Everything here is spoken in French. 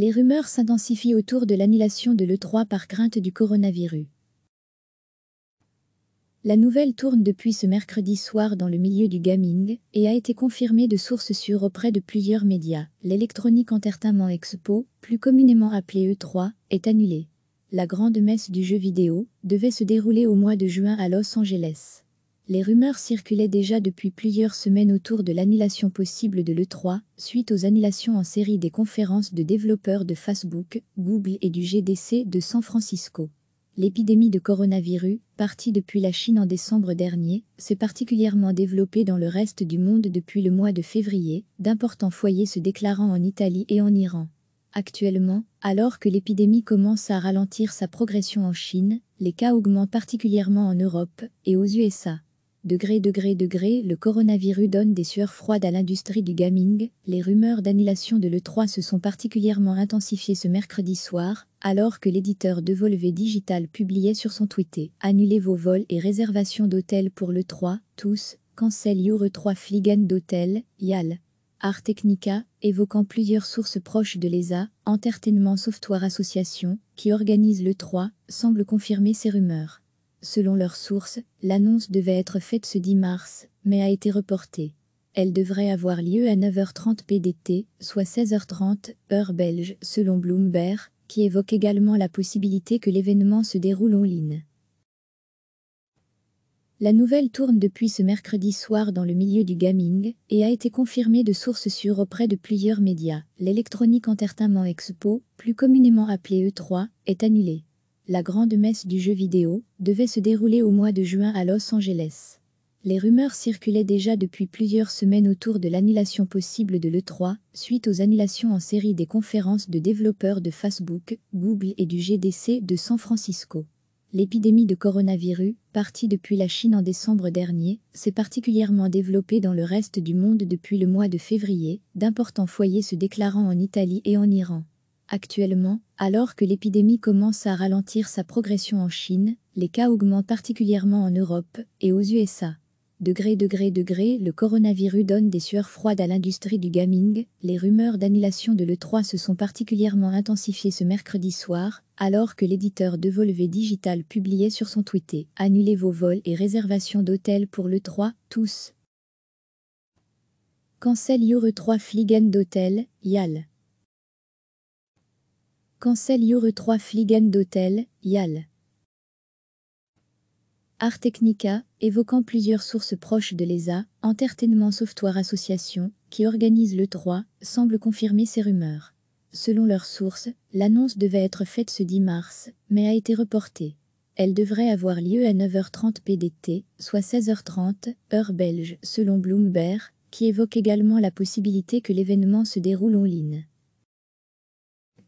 les rumeurs s'intensifient autour de l'annulation de l'E3 par crainte du coronavirus. La nouvelle tourne depuis ce mercredi soir dans le milieu du gaming et a été confirmée de sources sûres auprès de plusieurs médias. L'Electronic Entertainment Expo, plus communément appelée E3, est annulée. La grande messe du jeu vidéo devait se dérouler au mois de juin à Los Angeles les rumeurs circulaient déjà depuis plusieurs semaines autour de l'annulation possible de l'E3, suite aux annulations en série des conférences de développeurs de Facebook, Google et du GDC de San Francisco. L'épidémie de coronavirus, partie depuis la Chine en décembre dernier, s'est particulièrement développée dans le reste du monde depuis le mois de février, d'importants foyers se déclarant en Italie et en Iran. Actuellement, alors que l'épidémie commence à ralentir sa progression en Chine, les cas augmentent particulièrement en Europe et aux USA. Degré, degré, degré, le coronavirus donne des sueurs froides à l'industrie du gaming. Les rumeurs d'annulation de l'E3 se sont particulièrement intensifiées ce mercredi soir, alors que l'éditeur de Volvé Digital publiait sur son Twitter Annulez vos vols et réservations d'hôtels pour l'E3, tous, cancel your E3 d'hôtel, YAL. Art Technica, évoquant plusieurs sources proches de l'ESA, Entertainment Software Association, qui organise l'E3, semble confirmer ces rumeurs. Selon leurs sources, l'annonce devait être faite ce 10 mars, mais a été reportée. Elle devrait avoir lieu à 9h30 PDT, soit 16h30, heure belge, selon Bloomberg, qui évoque également la possibilité que l'événement se déroule en ligne. La nouvelle tourne depuis ce mercredi soir dans le milieu du gaming et a été confirmée de sources sûres auprès de plusieurs médias. L'électronique Entertainment Expo, plus communément appelée E3, est annulée la grande messe du jeu vidéo, devait se dérouler au mois de juin à Los Angeles. Les rumeurs circulaient déjà depuis plusieurs semaines autour de l'annulation possible de l'E3, suite aux annulations en série des conférences de développeurs de Facebook, Google et du GDC de San Francisco. L'épidémie de coronavirus, partie depuis la Chine en décembre dernier, s'est particulièrement développée dans le reste du monde depuis le mois de février, d'importants foyers se déclarant en Italie et en Iran. Actuellement, alors que l'épidémie commence à ralentir sa progression en Chine, les cas augmentent particulièrement en Europe et aux USA. Degré, degré, degré, le coronavirus donne des sueurs froides à l'industrie du gaming. Les rumeurs d'annulation de l'E3 se sont particulièrement intensifiées ce mercredi soir, alors que l'éditeur de Volvé Digital publiait sur son Twitter Annulez vos vols et réservations d'hôtels pour l'E3, tous. Cancel Your 3 Fliegen d'hôtel, Yale Cancel Your 3 Fliegen d'Hôtel, Yal. Art évoquant plusieurs sources proches de l'ESA, Entertainment Software Association, qui organise le 3, semble confirmer ces rumeurs. Selon leurs sources, l'annonce devait être faite ce 10 mars, mais a été reportée. Elle devrait avoir lieu à 9h30 PDT, soit 16h30, heure belge, selon Bloomberg, qui évoque également la possibilité que l'événement se déroule en ligne.